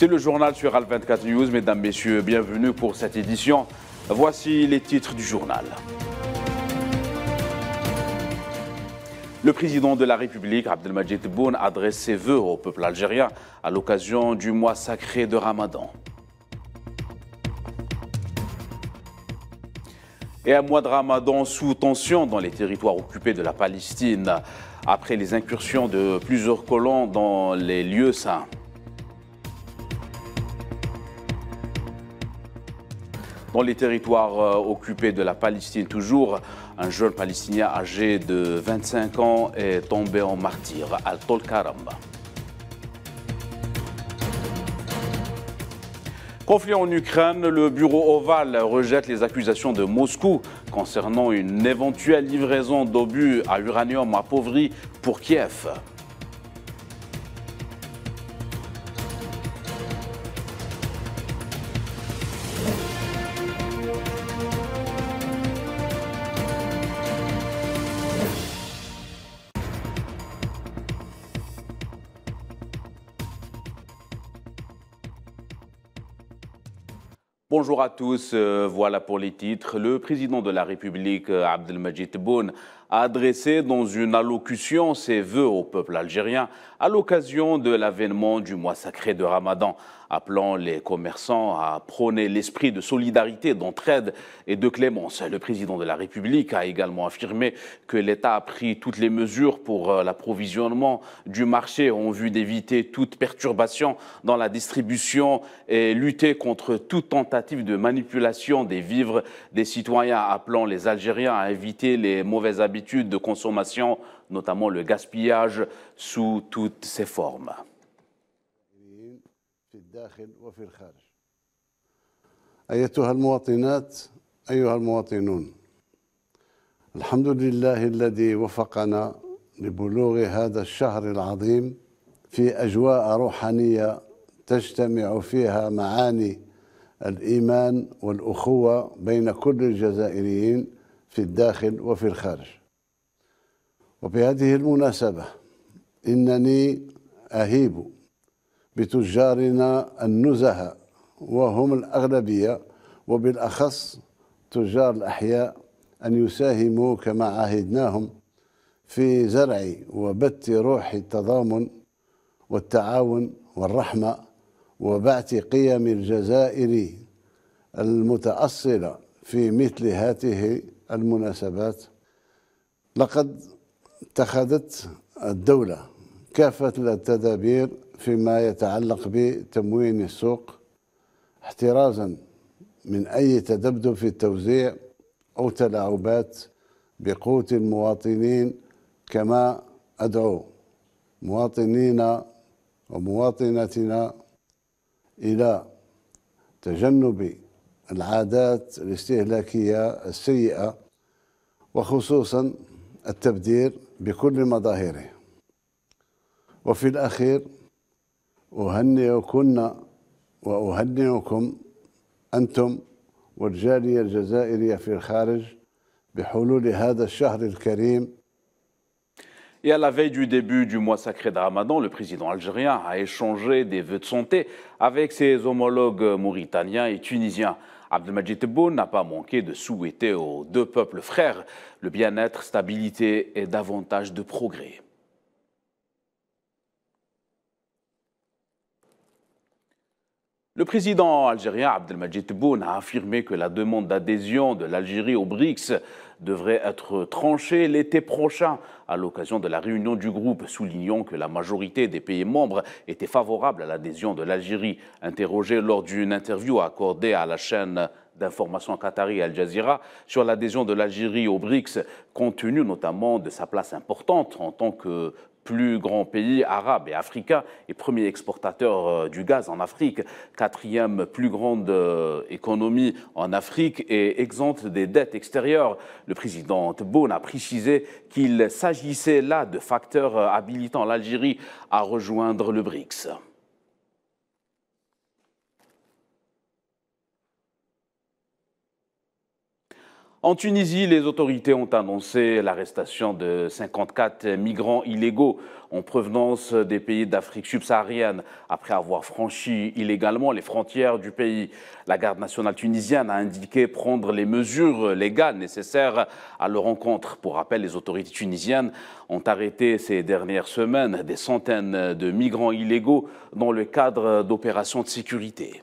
C'est le journal sur Al24 News. Mesdames, Messieurs, bienvenue pour cette édition. Voici les titres du journal. Le président de la République, Abdelmajid Boun, adresse ses voeux au peuple algérien à l'occasion du mois sacré de Ramadan. Et un mois de Ramadan sous tension dans les territoires occupés de la Palestine après les incursions de plusieurs colons dans les lieux saints. Dans les territoires euh, occupés de la Palestine, toujours, un jeune Palestinien âgé de 25 ans est tombé en martyr à Tolkaramba. Conflit en Ukraine, le bureau Oval rejette les accusations de Moscou concernant une éventuelle livraison d'obus à uranium appauvri pour Kiev. Bonjour à tous, euh, voilà pour les titres. Le président de la République, euh, Abdelmajid Boun, a adressé dans une allocution ses vœux au peuple algérien à l'occasion de l'avènement du mois sacré de Ramadan, appelant les commerçants à prôner l'esprit de solidarité, d'entraide et de clémence. Le président de la République a également affirmé que l'État a pris toutes les mesures pour euh, l'approvisionnement du marché en vue d'éviter toute perturbation dans la distribution et lutter contre toute tentative de manipulation des vivres des citoyens, appelant les Algériens à éviter les mauvaises habitudes habitudes de consommation, notamment le gaspillage sous toutes ses formes. أيتها المواطنات أيها المواطنون الحمد لله الذي وفقنا لبلوغ هذا الشهر العظيم في أجواء روحانية تجتمع فيها معاني الإيمان والأخوة بين كل الجزائريين في الداخل وفي الخارج وبهذه المناسبة إنني أهيب بتجارنا النزهة وهم الأغلبية وبالأخص تجار الأحياء أن يساهموا كما عهدناهم في زرع وبت روح التضامن والتعاون والرحمة وبعث قيم الجزائر المتأصلة في مثل هذه المناسبات لقد اتخذت الدولة كافة التدابير فيما يتعلق بتموين السوق احترازا من أي تذبذب في التوزيع أو تلاعبات بقوة المواطنين كما أدعو مواطنينا ومواطنتنا إلى تجنب العادات الاستهلاكية السيئة وخصوصا التبدير Et à la veille du début du mois sacré de le président algérien a échangé des vœux de santé avec ses homologues mauritaniens et tunisiens. Abdelmajid Tebboune n'a pas manqué de souhaiter aux deux peuples frères le bien-être, stabilité et davantage de progrès. Le président algérien Abdelmajid Tebboune a affirmé que la demande d'adhésion de l'Algérie au BRICS devrait être tranchée l'été prochain à l'occasion de la réunion du groupe, soulignant que la majorité des pays membres étaient favorables à l'adhésion de l'Algérie. Interrogé lors d'une interview accordée à la chaîne d'information qatari Al Jazeera sur l'adhésion de l'Algérie au BRICS, compte tenu notamment de sa place importante en tant que plus grand pays arabe et africain et premier exportateur euh, du gaz en Afrique, quatrième plus grande euh, économie en Afrique et exempte des dettes extérieures. Le président Tebboune a précisé qu'il s'agissait là de facteurs euh, habilitant l'Algérie à rejoindre le BRICS. En Tunisie, les autorités ont annoncé l'arrestation de 54 migrants illégaux en provenance des pays d'Afrique subsaharienne après avoir franchi illégalement les frontières du pays. La garde nationale tunisienne a indiqué prendre les mesures légales nécessaires à leur encontre. Pour rappel, les autorités tunisiennes ont arrêté ces dernières semaines des centaines de migrants illégaux dans le cadre d'opérations de sécurité.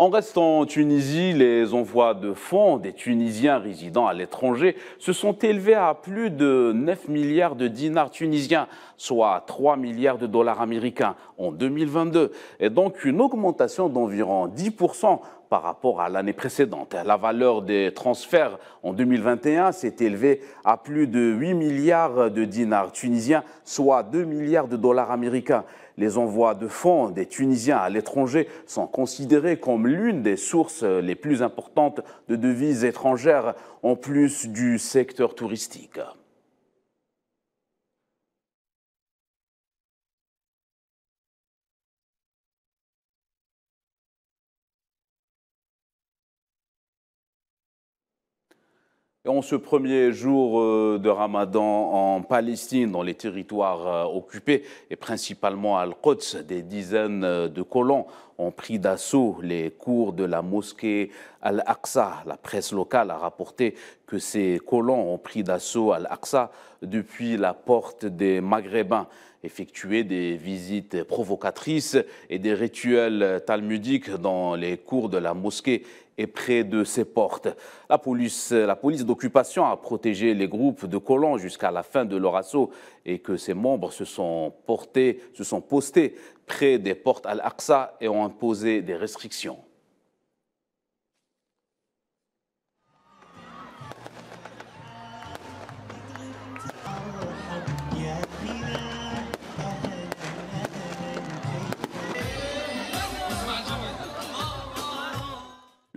En restant en Tunisie, les envois de fonds des Tunisiens résidant à l'étranger se sont élevés à plus de 9 milliards de dinars tunisiens, soit 3 milliards de dollars américains en 2022, et donc une augmentation d'environ 10% par rapport à l'année précédente. La valeur des transferts en 2021 s'est élevée à plus de 8 milliards de dinars tunisiens, soit 2 milliards de dollars américains. Les envois de fonds des Tunisiens à l'étranger sont considérés comme l'une des sources les plus importantes de devises étrangères, en plus du secteur touristique. En ce premier jour euh, de Ramadan en Palestine, dans les territoires euh, occupés et principalement à Al-Quds, des dizaines euh, de colons ont pris d'assaut les cours de la mosquée Al-Aqsa. La presse locale a rapporté que ces colons ont pris d'assaut Al-Aqsa depuis la porte des Maghrébins, effectué des visites provocatrices et des rituels talmudiques dans les cours de la mosquée et près de ses portes. La police, d'occupation a protégé les groupes de colons jusqu'à la fin de leur assaut et que ses membres se sont se sont postés près des portes Al-Aqsa et ont imposé des restrictions.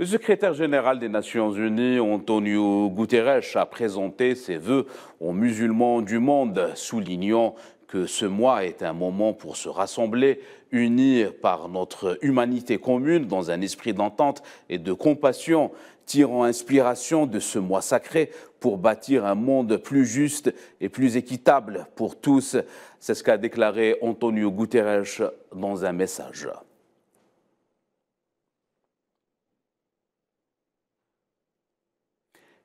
Le secrétaire général des Nations Unies, Antonio Guterres, a présenté ses vœux aux musulmans du monde, soulignant que ce mois est un moment pour se rassembler, unir par notre humanité commune dans un esprit d'entente et de compassion, tirant inspiration de ce mois sacré pour bâtir un monde plus juste et plus équitable pour tous. C'est ce qu'a déclaré Antonio Guterres dans un message.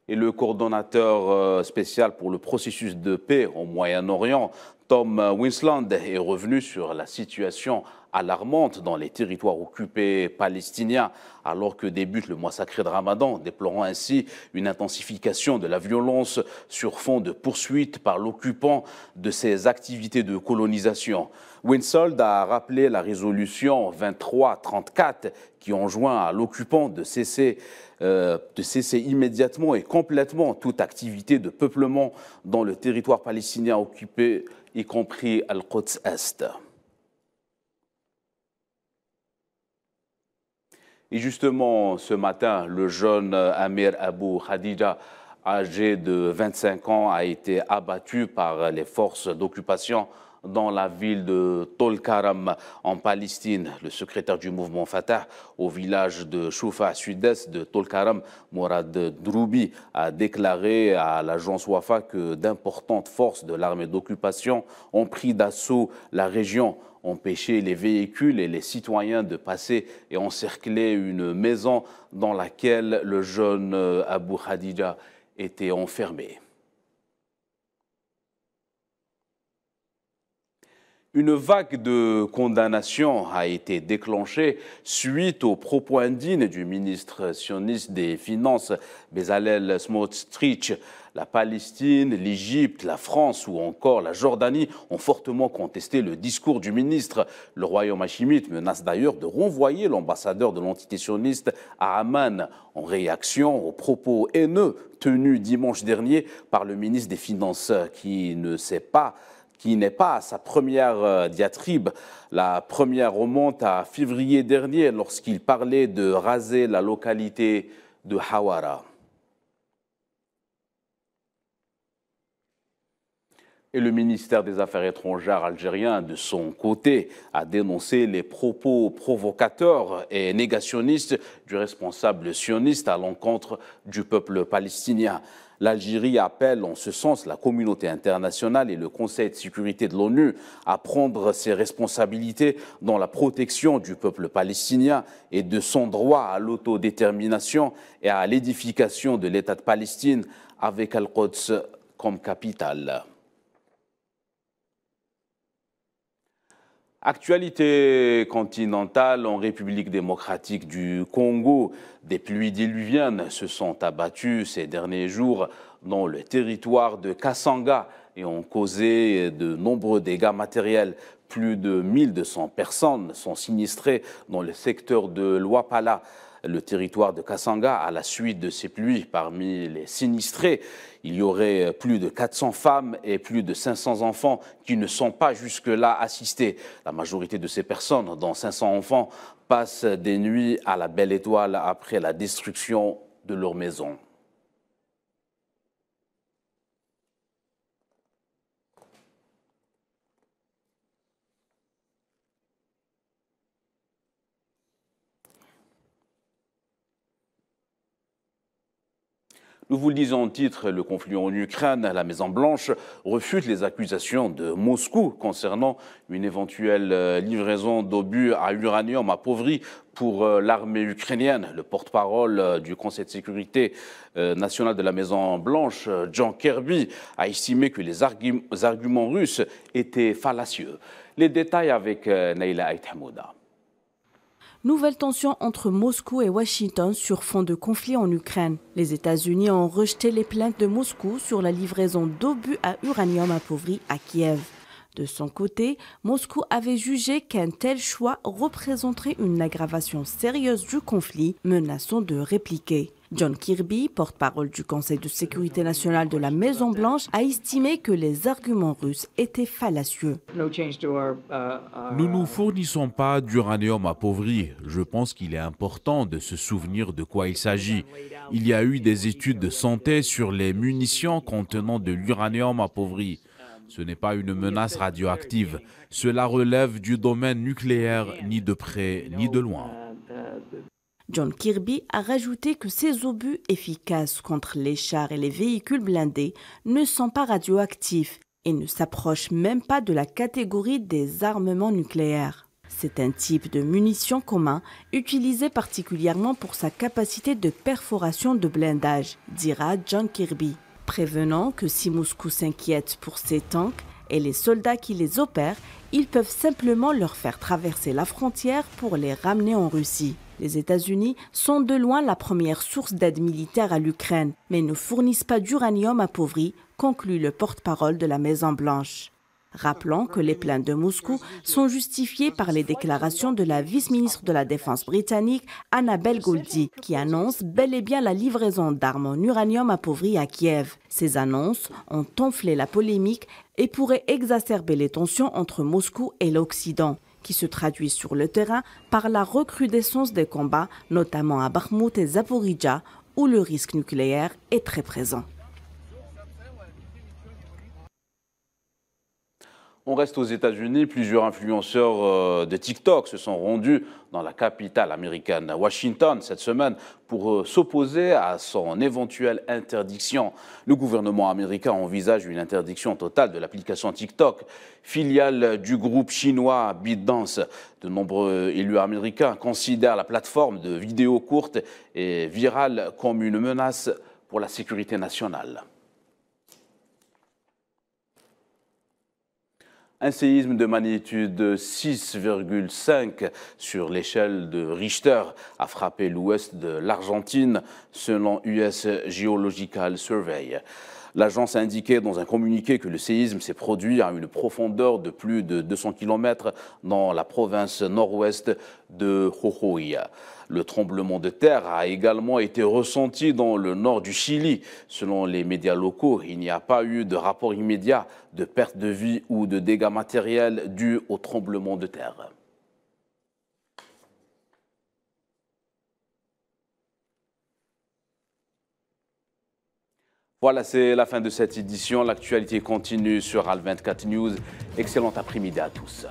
et le coordonnateur euh, spécial pour le processus de paix au Moyen-Orient, Tom Winsland, est revenu sur la situation alarmante dans les territoires occupés palestiniens alors que débute le mois sacré de Ramadan, déplorant ainsi une intensification de la violence sur fond de poursuite par l'occupant de ses activités de colonisation. Winsold a rappelé la résolution 2334 qui enjoint à l'occupant de cesser euh, de cesser immédiatement et complètement toute activité de peuplement dans le territoire palestinien occupé, y compris Al-Quds Est. Et justement, ce matin, le jeune Amir Abu Khadija, âgé de 25 ans, a été abattu par les forces d'occupation dans la ville de Tolkaram en Palestine. Le secrétaire du mouvement Fatah au village de Choufa, sud-est de Tolkaram, Mourad Droubi, a déclaré à l'agence Wafa que d'importantes forces de l'armée d'occupation ont pris d'assaut la région empêché les véhicules et les citoyens de passer et encerclé une maison dans laquelle le jeune Abu Khadija était enfermé. Une vague de condamnations a été déclenchée suite aux propos indignes du ministre sioniste des Finances, Bezalel Smotrich. La Palestine, l'Égypte, la France ou encore la Jordanie ont fortement contesté le discours du ministre. Le royaume hachimite menace d'ailleurs de renvoyer l'ambassadeur de l'entité sioniste à Amman en réaction aux propos haineux tenus dimanche dernier par le ministre des Finances qui ne sait pas qui n'est pas sa première euh, diatribe. La première remonte à février dernier lorsqu'il parlait de raser la localité de Hawara. Et le ministère des Affaires étrangères algérien, de son côté, a dénoncé les propos provocateurs et négationnistes du responsable sioniste à l'encontre du peuple palestinien. L'Algérie appelle en ce sens la communauté internationale et le Conseil de sécurité de l'ONU à prendre ses responsabilités dans la protection du peuple palestinien et de son droit à l'autodétermination et à l'édification de l'État de Palestine avec Al-Quds comme capitale. Actualité continentale en République démocratique du Congo, des pluies diluviennes se sont abattues ces derniers jours dans le territoire de Kassanga et ont causé de nombreux dégâts matériels. Plus de 1200 personnes sont sinistrées dans le secteur de Luapala le territoire de Kasanga, à la suite de ces pluies parmi les sinistrés. Il y aurait plus de 400 femmes et plus de 500 enfants qui ne sont pas jusque-là assistés. La majorité de ces personnes, dont 500 enfants, passent des nuits à la belle étoile après la destruction de leur maison. Nous vous le disons en titre, le conflit en Ukraine, la Maison-Blanche refute les accusations de Moscou concernant une éventuelle euh, livraison d'obus à uranium appauvri pour euh, l'armée ukrainienne. Le porte-parole euh, du Conseil de sécurité national de la Maison-Blanche, John Kirby, a estimé que les arguments russes étaient fallacieux. Les détails avec Naila Hamouda. Nouvelle tension entre Moscou et Washington sur fond de conflit en Ukraine. Les États-Unis ont rejeté les plaintes de Moscou sur la livraison d'obus à uranium appauvri à Kiev. De son côté, Moscou avait jugé qu'un tel choix représenterait une aggravation sérieuse du conflit, menaçant de répliquer. John Kirby, porte-parole du Conseil de sécurité nationale de la Maison-Blanche, a estimé que les arguments russes étaient fallacieux. Uh, nous nous uh, fournissons pas d'uranium appauvri. Je pense qu'il est important de se souvenir de quoi il s'agit. Il y a eu des études de santé sur les munitions contenant de l'uranium appauvri. Ce n'est pas une menace radioactive. Cela relève du domaine nucléaire ni de près ni de loin. John Kirby a rajouté que ces obus efficaces contre les chars et les véhicules blindés ne sont pas radioactifs et ne s'approchent même pas de la catégorie des armements nucléaires. C'est un type de munition commun utilisé particulièrement pour sa capacité de perforation de blindage, dira John Kirby, prévenant que si Moscou s'inquiète pour ses tanks, et les soldats qui les opèrent, ils peuvent simplement leur faire traverser la frontière pour les ramener en Russie. Les États-Unis sont de loin la première source d'aide militaire à l'Ukraine, mais ne fournissent pas d'uranium appauvri, conclut le porte-parole de la Maison-Blanche rappelant que les plaintes de Moscou sont justifiées par les déclarations de la vice-ministre de la Défense britannique, Annabel Goldie, qui annonce bel et bien la livraison d'armes en uranium appauvri à Kiev. Ces annonces ont enflé la polémique et pourraient exacerber les tensions entre Moscou et l'Occident qui se traduit sur le terrain par la recrudescence des combats, notamment à Bakhmout et Zaporizhia, où le risque nucléaire est très présent. On reste aux États-Unis. Plusieurs influenceurs euh, de TikTok se sont rendus dans la capitale américaine, Washington, cette semaine, pour euh, s'opposer à son éventuelle interdiction. Le gouvernement américain envisage une interdiction totale de l'application TikTok, filiale du groupe chinois ByteDance. De nombreux élus américains considèrent la plateforme de vidéos courtes et virales comme une menace pour la sécurité nationale. Un séisme de magnitude 6,5 sur l'échelle de Richter a frappé l'ouest de l'Argentine, selon US Geological Survey. L'agence a indiqué dans un communiqué que le séisme s'est produit à une profondeur de plus de 200 km dans la province nord-ouest de Jujuy. Le tremblement de terre a également été ressenti dans le nord du Chili. Selon les médias locaux, il n'y a pas eu de rapport immédiat de perte de vie ou de dégâts matériels dus au tremblement de terre. Voilà, c'est la fin de cette édition. L'actualité continue sur Al24 News. Excellent après-midi à tous.